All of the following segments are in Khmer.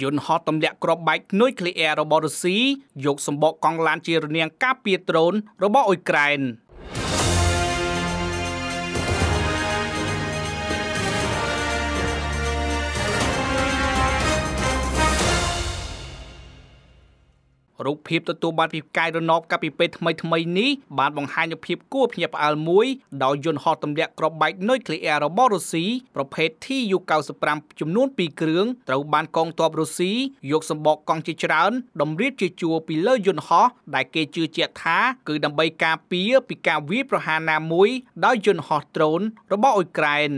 យន្តហោះទម្លាក់គ្រាប់បែកនុយក្លេអ៊ែររបស់រុស្ស៊ីយកសម្បកកង់ឡានជារនាំងការពារដ្រូនរបស់អ៊ុយក្រែន។រូបភាពទទួលបានពីកាយរណបកាលពីពេលថ្មីថ្មីនេះបានបង្ហាញនូវភាពគួរភ្ញាក់ផ្អើលមួយដោយយន្តហោះទម្លាក់គ្រាប់បែកនុយក្លេអ៊ែររបស់រុស្ស៊ីប្រភេទ Tu-95 ចំនួន2គ្រឿងត្រូវបានកងទ័ពរុស្ស៊ីយកសម្បកកង់ជាច្រើនតម្រៀបជាជួរពីលើយន្តហោះដែលគេជឿជាក់ថាគឺដើម្បីការពារពីការវាយប្រហារណាមួយដោយយន្តហោះដ្រូនរបស់អ៊ុយក្រែន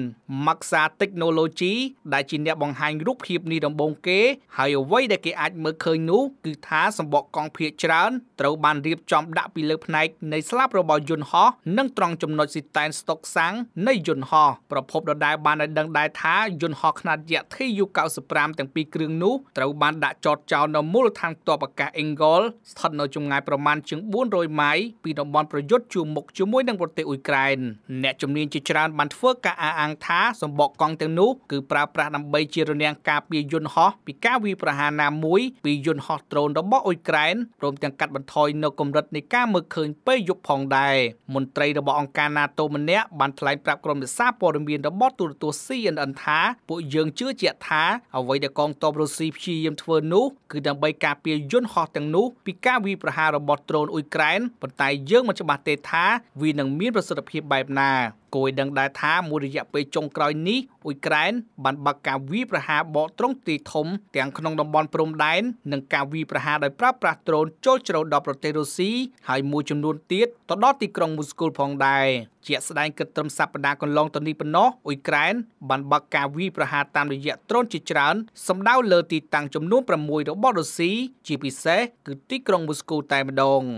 Maxa Technology ដែលជាអ្នកបង្ហាញរូបភាពនេះដំបូងគេហើយអ្វីដែលគេអាចមើលឃើញនោះគឺថាសម្បកកងភៀកច្រើនត្រូវបានរៀបចំដាក់ពីលើផ្នែកនៃស្លាបរបស់យន្តហោះនិងត្រង់ចំណុចស៊ីតែនស្តុកសាំងនៃយន្តហោះប្រភពដដែលបានឲ្យដឹងដែរថាយន្តហោះខ្នាតយក្ស TU-95 ទាំងពីរគ្រឿងនោះត្រូវបានដាក់ចតចោលនៅមូលដ្ឋានទ័ពអាកាស Engol ស្ថិតនៅចម្ងាយប្រមាណជាង400ម៉ាយពីតំបន់ប្រយុទ្ធជួរមុខជាមួយនឹងប្រទេសអ៊ុយក្រែនអ្នកជំនាញជាច្រើនបានធ្វើការអះអាងថាសម្បកកង់ទាំងនោះគឺប្រើប្រាស់ដើម្បីជារនាំងការពារយន្តហោះពីការវាយប្រហារណាមួយពីយន្តហោះដ្រូនរបស់អ៊ុយក្រែនដែនរួមទាំងកាត់បន្ថយនៅកម្រិតនៃការមើលឃើញពេលយប់ផងដែរមន្ត្រីរបស់អង្គការ NATO ម្នាក់បានថ្លែងប្រាប់ក្រុមអ្នកសារព័ត៌មានរបស់ទូរទស្សន៍ CNN ថាពួកយើងជឿជាក់ថា អ្វីដែលកងទ័ពរុស្ស៊ីព្យាយាមធ្វើនោះ គឺដើម្បីការពារយន្តហោះទាំងនោះពីការវាយប្រហាររបស់ដ្រូនអ៊ុយក្រែនប៉ុន្តែយើងមិនច្បាស់ទេថាវានឹងមានប្រសិទ្ធភាពបែបណាគួយដឹងដែរថាមួយរយៈពេលចុងក្រោយនេះអ៊ុយក្រែនបានបើកការវាយប្រហារបកត្រង់ទីធំទាំងក្នុងតំបន់ព្រំដែននិងការវាយប្រហារដោយប្រើប្រាស់ដ្រូនចូលជ្រៅដល់ប្រទេសរុស្ស៊ីហើយមួយចំនួនទៀតទៅដល់ទីក្រុងមូស្គូផងដែរជាស្ដែងគិតត្រឹមសប្តាហ៍កន្លងទៅនេះប៉ុណ្ណោះអ៊ុយក្រែនបានបើកការវាយប្រហារតាមរយៈដ្រូនជាច្រើនសម្ដៅលើទីតាំងចំនួន6របស់រុស្ស៊ីជាពិសេសគឺទីក្រុងមូស្គូតែម្ដង។